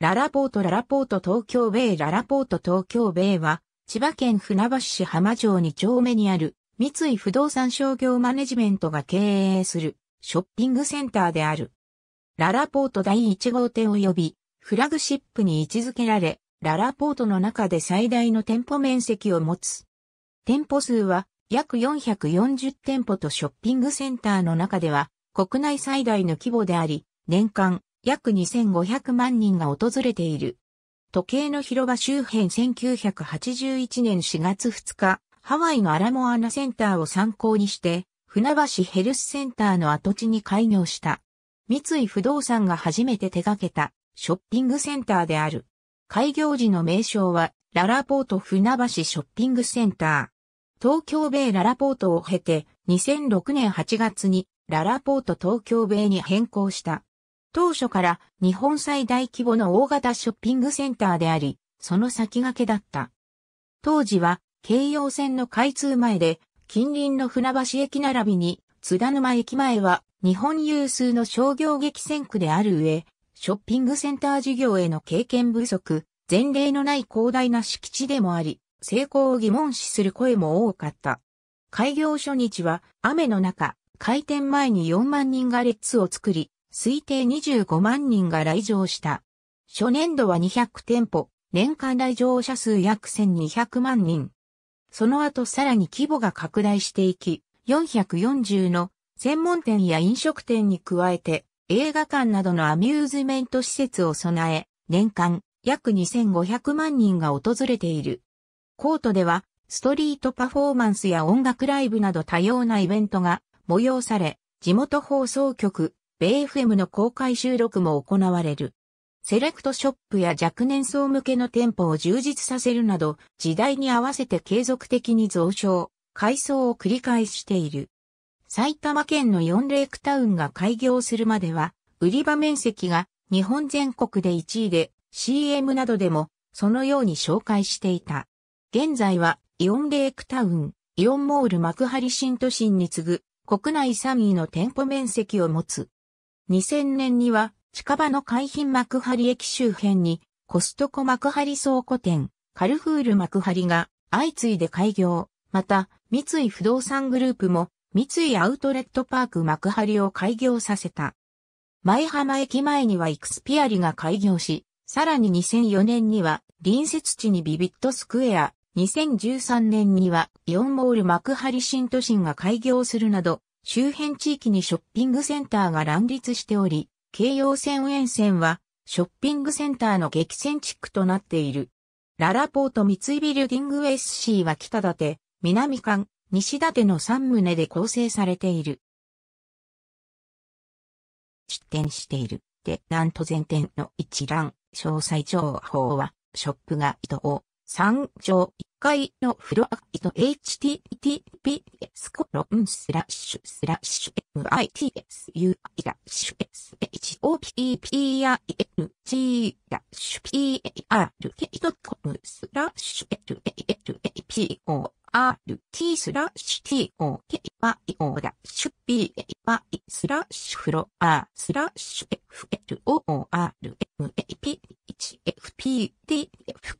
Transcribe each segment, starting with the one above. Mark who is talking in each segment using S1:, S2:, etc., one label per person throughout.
S1: ララポートララポート東京ベイララポート東京ベイは、千葉県船橋市浜町2丁目にある、三井不動産商業マネジメントが経営する、ショッピングセンターである。ララポート第1号店及び、フラグシップに位置づけられ、ララポートの中で最大の店舗面積を持つ。店舗数は、約440店舗とショッピングセンターの中では、国内最大の規模であり、年間約2500万人が訪れている。時計の広場周辺1981年4月2日、ハワイのアラモアナセンターを参考にして、船橋ヘルスセンターの跡地に開業した。三井不動産が初めて手掛けたショッピングセンターである。開業時の名称は、ララポート船橋ショッピングセンター。東京米ララポートを経て、2006年8月にララポート東京米に変更した。当初から日本最大規模の大型ショッピングセンターであり、その先駆けだった。当時は京葉線の開通前で近隣の船橋駅並びに津田沼駅前は日本有数の商業激戦区である上、ショッピングセンター事業への経験不足、前例のない広大な敷地でもあり、成功を疑問視する声も多かった。開業初日は雨の中、開店前に4万人が列を作り、推定25万人が来場した。初年度は200店舗、年間来場者数約1200万人。その後さらに規模が拡大していき、440の専門店や飲食店に加えて映画館などのアミューズメント施設を備え、年間約2500万人が訪れている。コートではストリートパフォーマンスや音楽ライブなど多様なイベントが催され、地元放送局、米 FM の公開収録も行われる。セレクトショップや若年層向けの店舗を充実させるなど、時代に合わせて継続的に増床、改装を繰り返している。埼玉県の4レイクタウンが開業するまでは、売り場面積が日本全国で1位で、CM などでもそのように紹介していた。現在はイオンレイクタウン、イオンモール幕張新都心に次ぐ国内3位の店舗面積を持つ。2000年には近場の海浜幕張駅周辺にコストコ幕張倉庫店、カルフール幕張が相次いで開業。また、三井不動産グループも三井アウトレットパーク幕張を開業させた。前浜駅前にはイクスピアリが開業し、さらに2004年には隣接地にビビットスクエア、2013年にはイオンモール幕張新都心が開業するなど、周辺地域にショッピングセンターが乱立しており、京葉線沿線はショッピングセンターの激戦地区となっている。ララポート三井ビルディング SC は北て、南館、西ての3棟で構成されている。出展している。で、なんと前店の一覧、詳細情報は、ショップが伊藤、三条一階のフロアト http s コロンスラッシュスラッシュ mitsu ラッシュ shopp ng ラッシュ par k イコムスラッシュ lap スラッシュ t オーケイバオーダッシュ p エバイスラッシュフロアスラッシュ f l o r m a p 1 f p t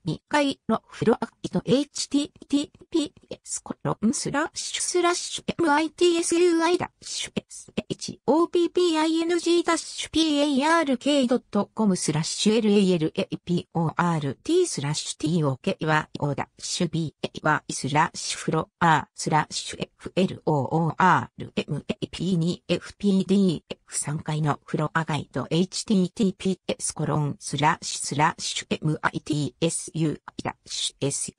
S1: 2回のフロアト https コロンスラッシュスラッシュ mitsui ダッシュ shopping ダッシュ park.com スラッシュ lalaport スラッシュ toky ダッシュ by スラッシュフロアスラッシュ flormap2fpdf 3階のフロアガイド https コロンスラッシュスラッシュ mitsu ダッシュ shopping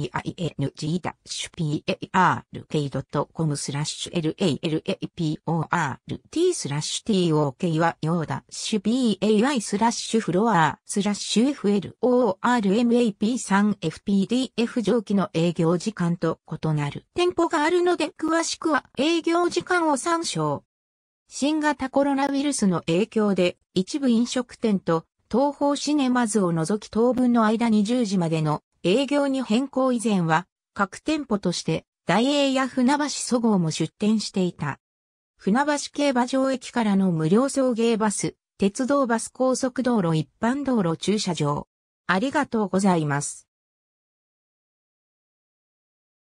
S1: ダッシュ park.com スラッシュ lalaport スラッシュ tok はようダッシュ b a y スラッシュフロアスラッシュ flormap3fpdf 上記の営業時間と異なる店舗があるので詳しくは営業時間を参照。新型コロナウイルスの影響で一部飲食店と東方シネマズを除き当分の間20時までの営業に変更以前は各店舗として大英や船橋そごうも出店していた。船橋競馬場駅からの無料送迎バス、鉄道バス高速道路一般道路駐車場。ありがとうございます。